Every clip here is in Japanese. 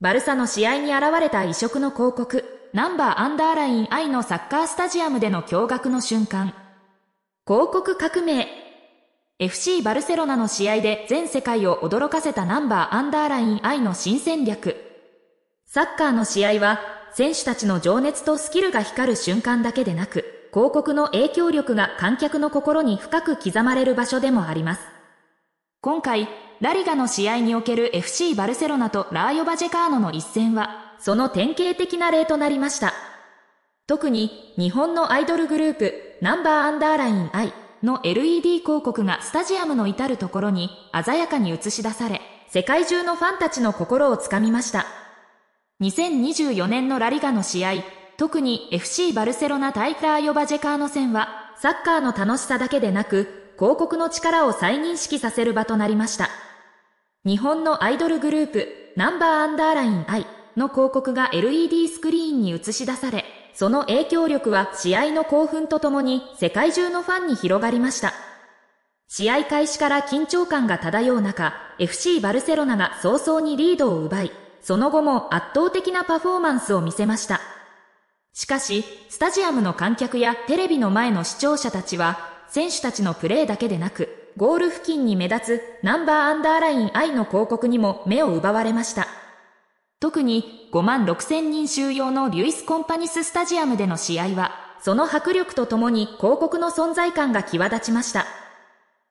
バルサの試合に現れた異色の広告、ナンバーアンダーライン I のサッカースタジアムでの驚愕の瞬間。広告革命。FC バルセロナの試合で全世界を驚かせたナンバーアンダーライン I の新戦略。サッカーの試合は、選手たちの情熱とスキルが光る瞬間だけでなく、広告の影響力が観客の心に深く刻まれる場所でもあります。今回、ラリガの試合における FC バルセロナとラーヨバジェカーノの一戦は、その典型的な例となりました。特に、日本のアイドルグループ、ナンバーアンダーライン I の LED 広告がスタジアムの至るところに鮮やかに映し出され、世界中のファンたちの心をつかみました。2024年のラリガの試合、特に FC バルセロナ対ラーヨバジェカーノ戦は、サッカーの楽しさだけでなく、広告の力を再認識させる場となりました。日本のアイドルグループ、ナンバーアンダーライン I の広告が LED スクリーンに映し出され、その影響力は試合の興奮とともに世界中のファンに広がりました。試合開始から緊張感が漂う中、FC バルセロナが早々にリードを奪い、その後も圧倒的なパフォーマンスを見せました。しかし、スタジアムの観客やテレビの前の視聴者たちは、選手たちのプレーだけでなく、ゴール付近に目立つナンバーアンダーライン I の広告にも目を奪われました。特に5万6千人収容のリュイス・コンパニススタジアムでの試合は、その迫力とともに広告の存在感が際立ちました。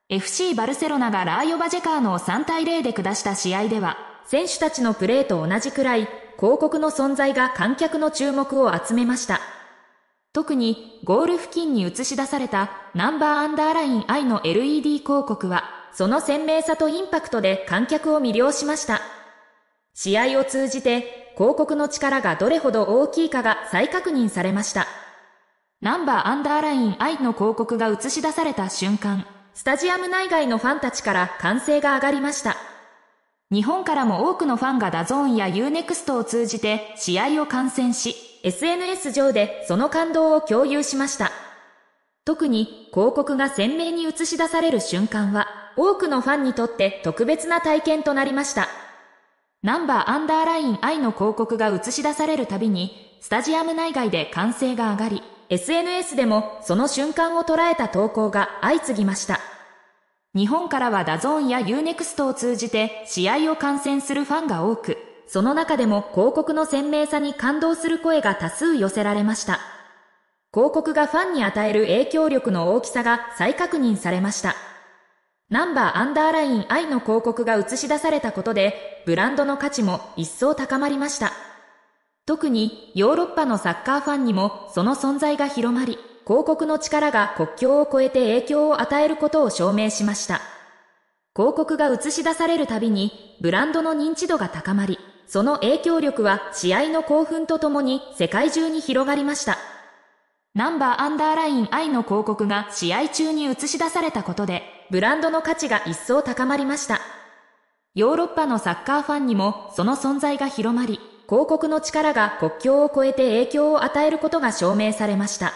FC バルセロナがラーヨバジェカーノを3対0で下した試合では、選手たちのプレーと同じくらい、広告の存在が観客の注目を集めました。特にゴール付近に映し出されたナンバーアンダーライン I の LED 広告は、その鮮明さとインパクトで観客を魅了しました。試合を通じて広告の力がどれほど大きいかが再確認されました。ナンバーアンダーライン I の広告が映し出された瞬間、スタジアム内外のファンたちから歓声が上がりました。日本からも多くのファンがダゾーンや UNEXT を通じて試合を観戦し、SNS 上でその感動を共有しました。特に広告が鮮明に映し出される瞬間は、多くのファンにとって特別な体験となりました。ナンバーアンダーライン I の広告が映し出されるたびに、スタジアム内外で歓声が上がり、SNS でもその瞬間を捉えた投稿が相次ぎました。日本からはダゾーンや UNEXT を通じて試合を観戦するファンが多く、その中でも広告の鮮明さに感動する声が多数寄せられました。広告がファンに与える影響力の大きさが再確認されました。ナンバーアンダーライン I の広告が映し出されたことで、ブランドの価値も一層高まりました。特にヨーロッパのサッカーファンにもその存在が広まり、広告の力が国境を越えて影響を与えることを証明しました。広告が映し出されるたびに、ブランドの認知度が高まり、その影響力は試合の興奮とともに世界中に広がりました。ナンバーアンダーライン I の広告が試合中に映し出されたことで、ブランドの価値が一層高まりました。ヨーロッパのサッカーファンにもその存在が広まり、広告の力が国境を越えて影響を与えることが証明されました。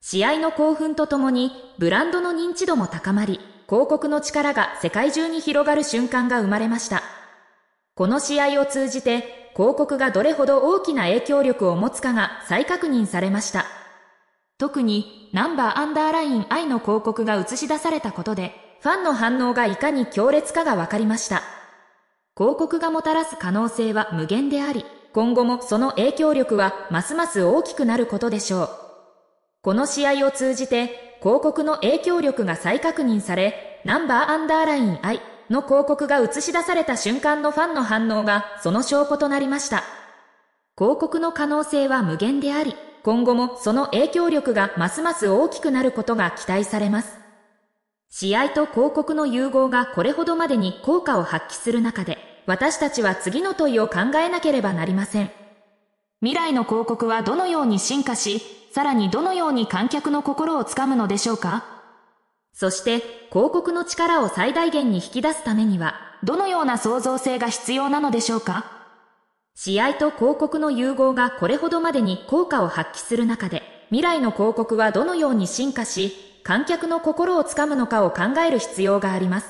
試合の興奮とともに、ブランドの認知度も高まり、広告の力が世界中に広がる瞬間が生まれました。この試合を通じて広告がどれほど大きな影響力を持つかが再確認されました。特にナンバーアンダーライン I の広告が映し出されたことで、ファンの反応がいかに強烈かがわかりました。広告がもたらす可能性は無限であり、今後もその影響力はますます大きくなることでしょう。この試合を通じて、広告の影響力が再確認され、ナンバーアンダーライン I の広告が映し出された瞬間のファンの反応がその証拠となりました。広告の可能性は無限であり、今後もその影響力がますます大きくなることが期待されます。試合と広告の融合がこれほどまでに効果を発揮する中で、私たちは次の問いを考えなければなりません。未来の広告はどのように進化し、さらにどのように観客の心をつかむのでしょうかそして広告の力を最大限に引き出すためには、どのような創造性が必要なのでしょうか試合と広告の融合がこれほどまでに効果を発揮する中で、未来の広告はどのように進化し、観客の心をつかむのかを考える必要があります。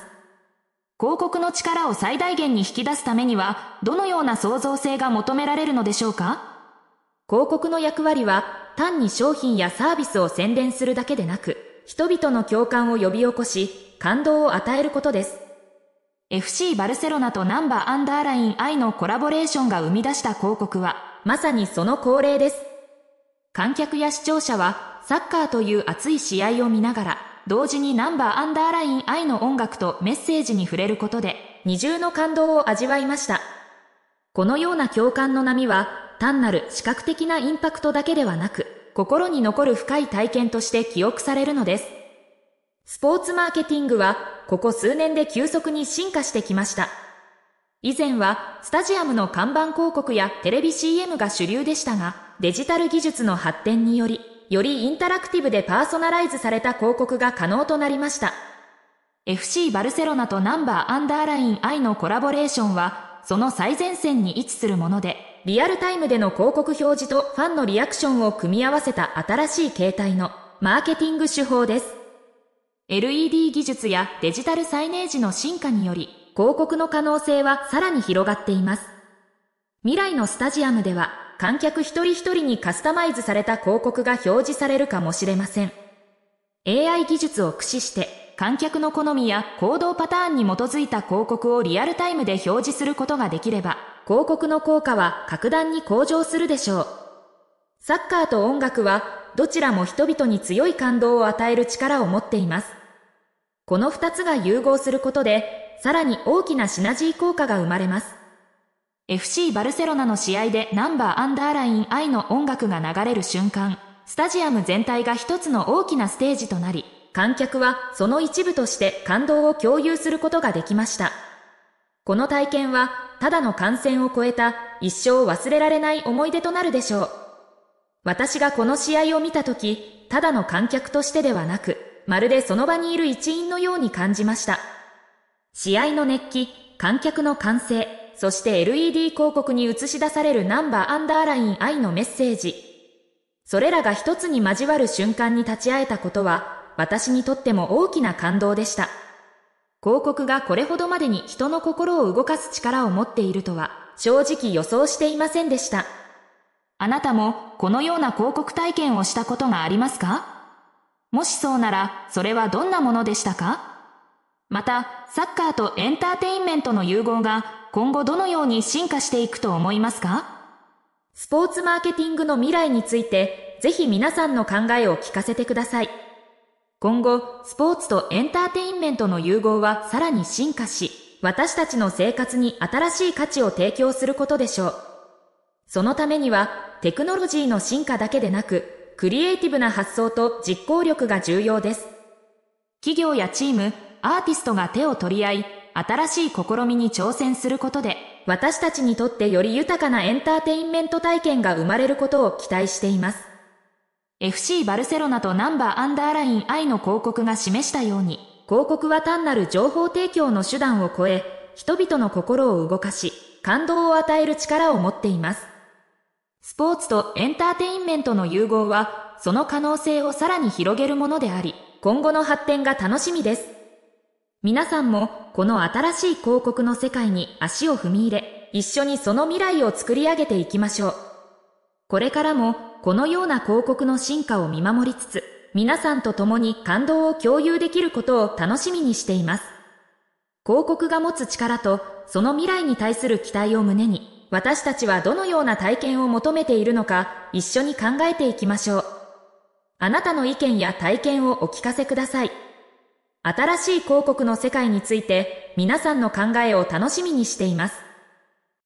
広告の力を最大限に引き出すためには、どのような創造性が求められるのでしょうか広告の役割は、単に商品やサービスを宣伝するだけでなく、人々の共感を呼び起こし、感動を与えることです。FC バルセロナとナンバーアンダーライン I のコラボレーションが生み出した広告は、まさにその恒例です。観客や視聴者は、サッカーという熱い試合を見ながら、同時にナンバーアンダーライン I の音楽とメッセージに触れることで、二重の感動を味わいました。このような共感の波は、単なる視覚的なインパクトだけではなく、心に残る深い体験として記憶されるのです。スポーツマーケティングは、ここ数年で急速に進化してきました。以前は、スタジアムの看板広告やテレビ CM が主流でしたが、デジタル技術の発展により、よりインタラクティブでパーソナライズされた広告が可能となりました。FC バルセロナとナンバーアンダーライン I のコラボレーションは、その最前線に位置するもので、リアルタイムでの広告表示とファンのリアクションを組み合わせた新しい形態のマーケティング手法です。LED 技術やデジタルサイネージの進化により、広告の可能性はさらに広がっています。未来のスタジアムでは、観客一人一人にカスタマイズされた広告が表示されるかもしれません。AI 技術を駆使して、観客の好みや行動パターンに基づいた広告をリアルタイムで表示することができれば、広告の効果は格段に向上するでしょう。サッカーと音楽はどちらも人々に強い感動を与える力を持っています。この二つが融合することで、さらに大きなシナジー効果が生まれます。FC バルセロナの試合でナンバーアンダーライン I の音楽が流れる瞬間、スタジアム全体が一つの大きなステージとなり、観客はその一部として感動を共有することができました。この体験はただの感染を超えた一生忘れられない思い出となるでしょう。私がこの試合を見たとき、ただの観客としてではなく、まるでその場にいる一員のように感じました。試合の熱気、観客の歓声、そして LED 広告に映し出されるナンバーアンダーライン I のメッセージ。それらが一つに交わる瞬間に立ち会えたことは、私にとっても大きな感動でした。広告がこれほどまでに人の心を動かす力を持っているとは正直予想していませんでした。あなたもこのような広告体験をしたことがありますかもしそうなら、それはどんなものでしたかまた、サッカーとエンターテインメントの融合が今後どのように進化していくと思いますかスポーツマーケティングの未来について、ぜひ皆さんの考えを聞かせてください。今後、スポーツとエンターテインメントの融合はさらに進化し、私たちの生活に新しい価値を提供することでしょう。そのためには、テクノロジーの進化だけでなく、クリエイティブな発想と実行力が重要です。企業やチーム、アーティストが手を取り合い、新しい試みに挑戦することで、私たちにとってより豊かなエンターテインメント体験が生まれることを期待しています。FC バルセロナとナンバーアンダーライン I の広告が示したように、広告は単なる情報提供の手段を超え、人々の心を動かし、感動を与える力を持っています。スポーツとエンターテインメントの融合は、その可能性をさらに広げるものであり、今後の発展が楽しみです。皆さんも、この新しい広告の世界に足を踏み入れ、一緒にその未来を作り上げていきましょう。これからもこのような広告の進化を見守りつつ、皆さんと共に感動を共有できることを楽しみにしています。広告が持つ力と、その未来に対する期待を胸に、私たちはどのような体験を求めているのか、一緒に考えていきましょう。あなたの意見や体験をお聞かせください。新しい広告の世界について、皆さんの考えを楽しみにしています。